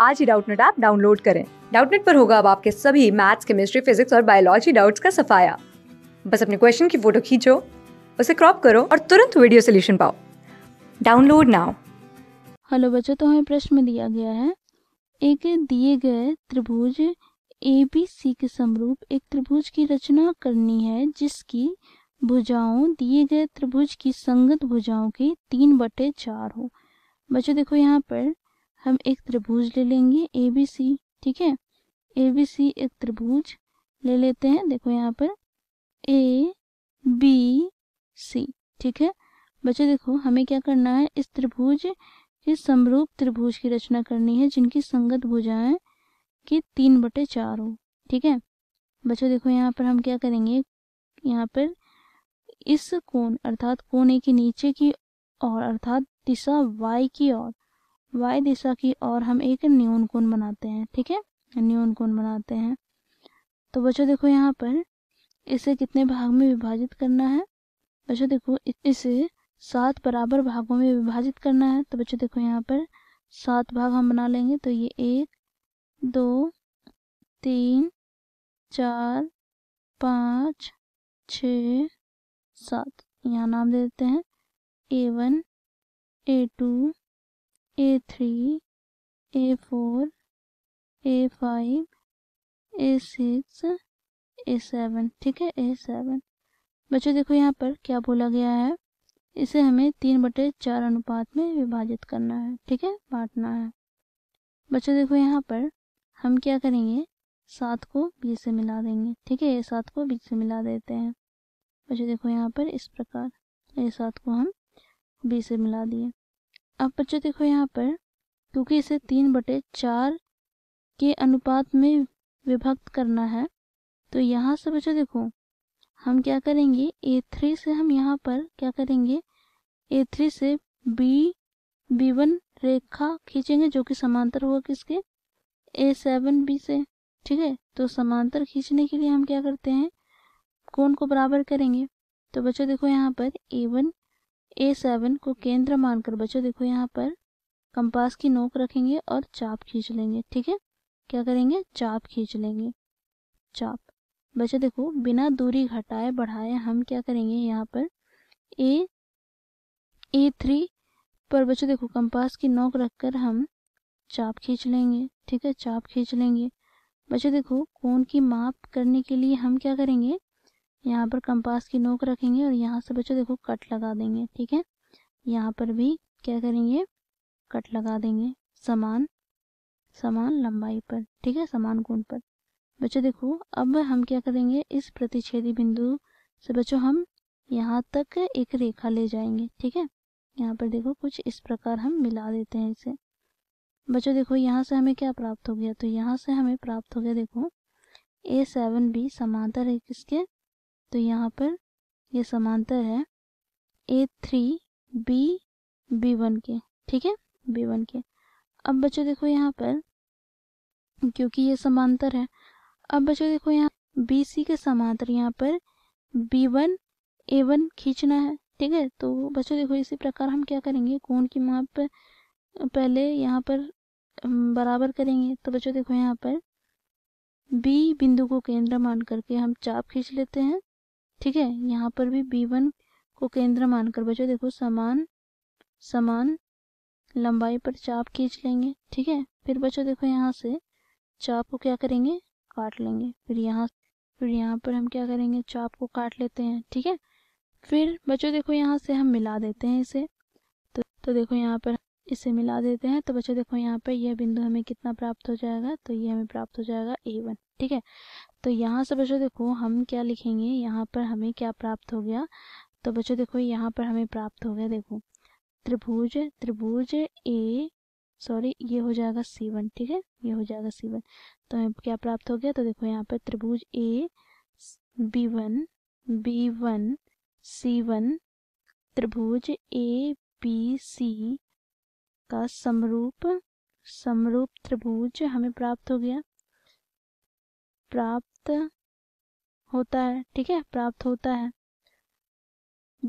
आज ही Doubtnut app download करें डाउटनेट पर होगा अब आपके सभी मैथ्स केमिस्ट्री फिजिक्स और बायोलॉजी डाउट्स का सफाया बस अपने क्वेश्चन की फोटो खींचो उसे क्रॉप करो और तुरंत वीडियो सोल्यूशन पाओ डाउनलोड नाउ हेलो बच्चों तो हमें प्रश्न में दिया गया है एक दिए गए त्रिभुज ए बी सी के समरूप एक त्रिभुज की रचना करनी है जिसकी भुजाओं दिए गए त्रिभुज की संगत भुजाओं की तीन बटे चार हो बच्चों देखो यहाँ पर हम एक त्रिभुज ले लेंगे ए बी सी ठीक है ए बी सी एक त्रिभुज ले लेते हैं देखो यहाँ पर ए बी सी ठीक है बच्चे देखो हमें क्या करना है इस त्रिभुज के समरूप त्रिभुज की रचना करनी है जिनकी संगत भुजाएं की तीन बटे चार हो ठीक है बच्चों देखो यहाँ पर हम क्या करेंगे यहाँ पर इस कोण अर्थात कोण ए के नीचे की और अर्थात दिशा वाई की ओर y दिशा की ओर हम एक न्यून कोण बनाते हैं ठीक है न्यून कोण बनाते हैं तो बच्चों देखो यहाँ पर इसे कितने भाग में विभाजित करना है बच्चों देखो इसे सात बराबर भागों में विभाजित करना है तो बच्चों देखो यहाँ पर सात भाग हम बना लेंगे तो ये एक दो तीन चार पाँच छ सात यहाँ नाम दे देते हैं A one A two A three A four A five A six A seven ठीक है ए सेवन बच्चों देखो यहाँ पर क्या बोला गया है इसे हमें तीन बटे चार अनुपात में विभाजित करना है ठीक है बांटना है बच्चों देखो यहाँ पर हम क्या करेंगे सात को बीस से मिला देंगे ठीक है ए सात को बीस से मिला देते हैं बच्चों देखो यहाँ पर इस प्रकार ए सात को हम बीस से मिला दिए अब बच्चों देखो यहाँ पर क्योंकि इसे तीन बटे चार के अनुपात में विभक्त करना है तो यहाँ से बच्चों देखो हम क्या करेंगे ए थ्री से हम यहाँ पर क्या करेंगे ए थ्री से बी बी वन रेखा खींचेंगे जो कि समांतर होगा किसके ए सेवन बी से ठीक है तो समांतर खींचने के लिए हम क्या करते हैं कोण को बराबर करेंगे तो बच्चों देखो यहाँ पर ए वन ए सेवन को केंद्र मानकर बच्चों देखो यहाँ पर कंपास की नोक रखेंगे और चाप खींच लेंगे ठीक है क्या करेंगे चाप खींच लेंगे चाप बच्चों देखो बिना दूरी घटाए बढ़ाए हम क्या करेंगे यहाँ पर ए ए थ्री पर बच्चों देखो कंपास की नोक रखकर हम चाप खींच लेंगे ठीक है चाप खींच लेंगे बच्चों देखो कोण की माप करने के लिए हम क्या करेंगे यहाँ पर कंपास की नोक रखेंगे और यहाँ से बच्चों देखो कट लगा देंगे ठीक है यहाँ पर भी क्या करेंगे कट लगा देंगे समान समान लंबाई पर ठीक है समान कोण पर बच्चों देखो अब हम क्या करेंगे इस प्रतिच्छेदी बिंदु से बच्चों हम यहाँ तक एक रेखा ले जाएंगे ठीक है यहाँ पर देखो कुछ इस प्रकार हम मिला देते हैं इसे बच्चों देखो यहाँ से हमें क्या प्राप्त हो गया तो यहाँ से हमें प्राप्त हो गया देखो ए सेवन बी समांतर है किसके तो यहाँ पर ये समांतर है A three B B one के ठीक है बी वन के अब बच्चों देखो यहाँ पर क्योंकि ये समांतर है अब बच्चों देखो यहाँ बी सी के समांतर यहाँ पर बी वन ए वन खींचना है ठीक है तो बच्चों देखो इसी प्रकार हम क्या करेंगे कोण की माप पहले यहाँ पर बराबर करेंगे तो बच्चों देखो यहाँ पर बी बिंदु को केंद्र मान करके हम चाप खींच लेते हैं ठीक है यहाँ पर भी बी वन को केंद्र मानकर बच्चों देखो समान समान लंबाई पर चाप खींच लेंगे ठीक है फिर बच्चों देखो यहाँ से चाप को क्या करेंगे काट लेंगे फिर यहाँ फिर यहाँ पर हम क्या करेंगे चाप को काट लेते हैं ठीक है फिर बच्चों देखो यहाँ से हम मिला देते हैं इसे तो तो देखो यहाँ पर इसे मिला देते हैं तो बच्चों देखो यहाँ पर यह बिंदु हमें कितना प्राप्त हो जाएगा तो ये हमें प्राप्त हो जाएगा ए वन ठीक है तो यहाँ से बच्चों देखो हम क्या लिखेंगे यहाँ पर हमें क्या प्राप्त हो गया तो बच्चों देखो यहाँ पर हमें प्राप्त हो गया देखो त्रिभुज त्रिभुज ए सॉरी ये हो जाएगा सी वन ठीक है ये हो जाएगा सी वन तो हमें क्या प्राप्त हो गया तो देखो यहाँ पर त्रिभुज A B one B one C one त्रिभुज ए बी सी का समरूप समरूप त्रिभुज हमें प्राप्त हो गया प्राप्त प्राप्त होता है ठीक है प्राप्त होता है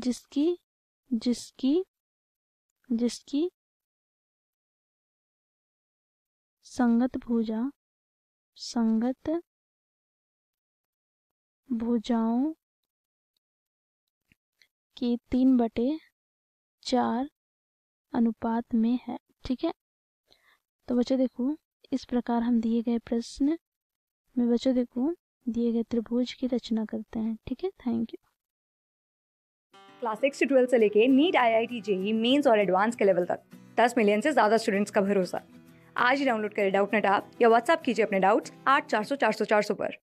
जिसकी जिसकी जिसकी संगत भुजा संगत भुजाओं की तीन बटे चार अनुपात में है ठीक है तो बच्चों देखो इस प्रकार हम दिए गए प्रश्न में बच्चों देखो दिए गए त्रिभुज की रचना करते हैं ठीक है थैंक यू क्लास सिक्स से ट्वेल्थ से लेके NEET I I T JEE mains और एडवांस के लेवल तक दस मिलियन से ज़्यादा स्टूडेंट्स का भरोसा आज ही डाउनलोड करें डाउट नेट आप या व्हाट्सअप कीजिए अपने डाउट्स आठ चार सौ चार सौ चार सौ पर